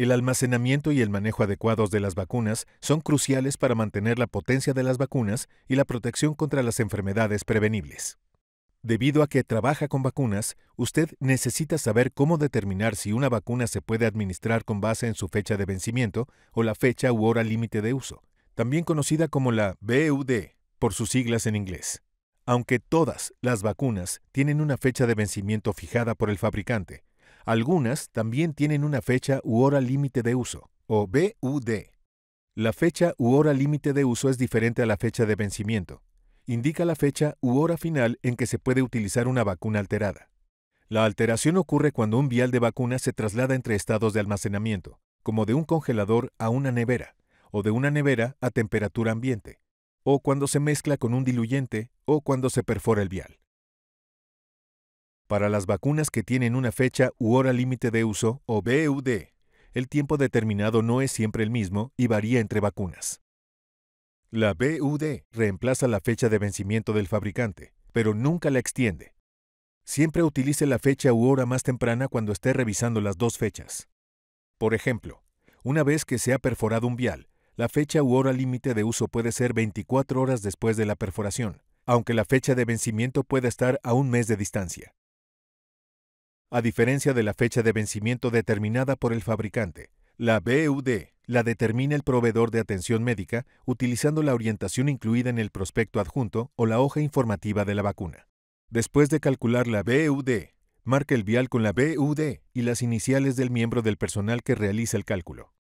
El almacenamiento y el manejo adecuados de las vacunas son cruciales para mantener la potencia de las vacunas y la protección contra las enfermedades prevenibles. Debido a que trabaja con vacunas, usted necesita saber cómo determinar si una vacuna se puede administrar con base en su fecha de vencimiento o la fecha u hora límite de uso, también conocida como la BUD, por sus siglas en inglés. Aunque todas las vacunas tienen una fecha de vencimiento fijada por el fabricante, algunas también tienen una fecha u hora límite de uso, o BUD. La fecha u hora límite de uso es diferente a la fecha de vencimiento. Indica la fecha u hora final en que se puede utilizar una vacuna alterada. La alteración ocurre cuando un vial de vacuna se traslada entre estados de almacenamiento, como de un congelador a una nevera, o de una nevera a temperatura ambiente, o cuando se mezcla con un diluyente, o cuando se perfora el vial para las vacunas que tienen una fecha u hora límite de uso o BUD. El tiempo determinado no es siempre el mismo y varía entre vacunas. La BUD reemplaza la fecha de vencimiento del fabricante, pero nunca la extiende. Siempre utilice la fecha u hora más temprana cuando esté revisando las dos fechas. Por ejemplo, una vez que se ha perforado un vial, la fecha u hora límite de uso puede ser 24 horas después de la perforación, aunque la fecha de vencimiento pueda estar a un mes de distancia a diferencia de la fecha de vencimiento determinada por el fabricante. La BUD la determina el proveedor de atención médica utilizando la orientación incluida en el prospecto adjunto o la hoja informativa de la vacuna. Después de calcular la BUD, marque el vial con la BUD y las iniciales del miembro del personal que realiza el cálculo.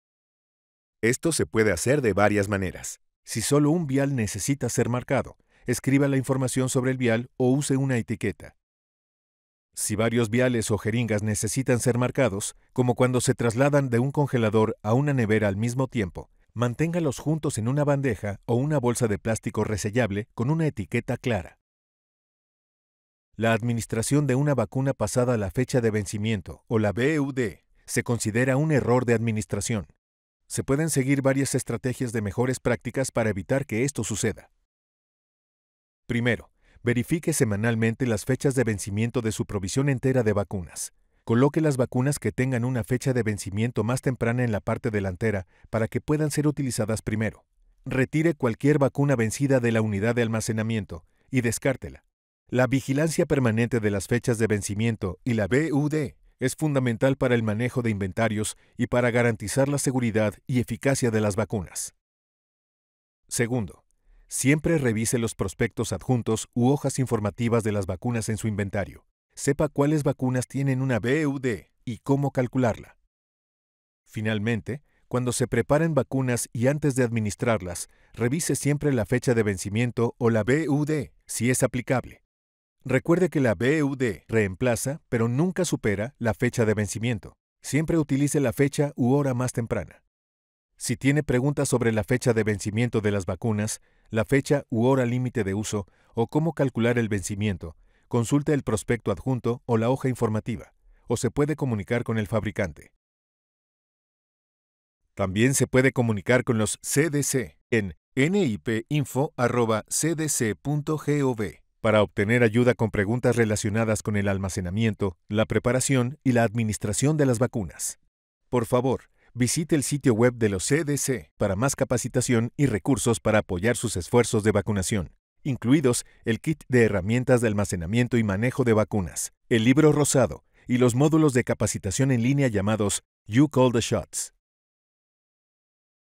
Esto se puede hacer de varias maneras. Si solo un vial necesita ser marcado, escriba la información sobre el vial o use una etiqueta. Si varios viales o jeringas necesitan ser marcados, como cuando se trasladan de un congelador a una nevera al mismo tiempo, manténgalos juntos en una bandeja o una bolsa de plástico resellable con una etiqueta clara. La administración de una vacuna pasada la fecha de vencimiento o la BUD se considera un error de administración. Se pueden seguir varias estrategias de mejores prácticas para evitar que esto suceda. Primero, Verifique semanalmente las fechas de vencimiento de su provisión entera de vacunas. Coloque las vacunas que tengan una fecha de vencimiento más temprana en la parte delantera para que puedan ser utilizadas primero. Retire cualquier vacuna vencida de la unidad de almacenamiento y descártela. La vigilancia permanente de las fechas de vencimiento y la BUD es fundamental para el manejo de inventarios y para garantizar la seguridad y eficacia de las vacunas. Segundo, Siempre revise los prospectos adjuntos u hojas informativas de las vacunas en su inventario. Sepa cuáles vacunas tienen una BUD y cómo calcularla. Finalmente, cuando se preparen vacunas y antes de administrarlas, revise siempre la fecha de vencimiento o la BUD, si es aplicable. Recuerde que la BUD reemplaza, pero nunca supera, la fecha de vencimiento. Siempre utilice la fecha u hora más temprana. Si tiene preguntas sobre la fecha de vencimiento de las vacunas, la fecha u hora límite de uso o cómo calcular el vencimiento, consulte el prospecto adjunto o la hoja informativa, o se puede comunicar con el fabricante. También se puede comunicar con los CDC en nipinfo.cdc.gov para obtener ayuda con preguntas relacionadas con el almacenamiento, la preparación y la administración de las vacunas. Por favor, visite el sitio web de los CDC para más capacitación y recursos para apoyar sus esfuerzos de vacunación, incluidos el kit de herramientas de almacenamiento y manejo de vacunas, el libro rosado y los módulos de capacitación en línea llamados You Call the Shots.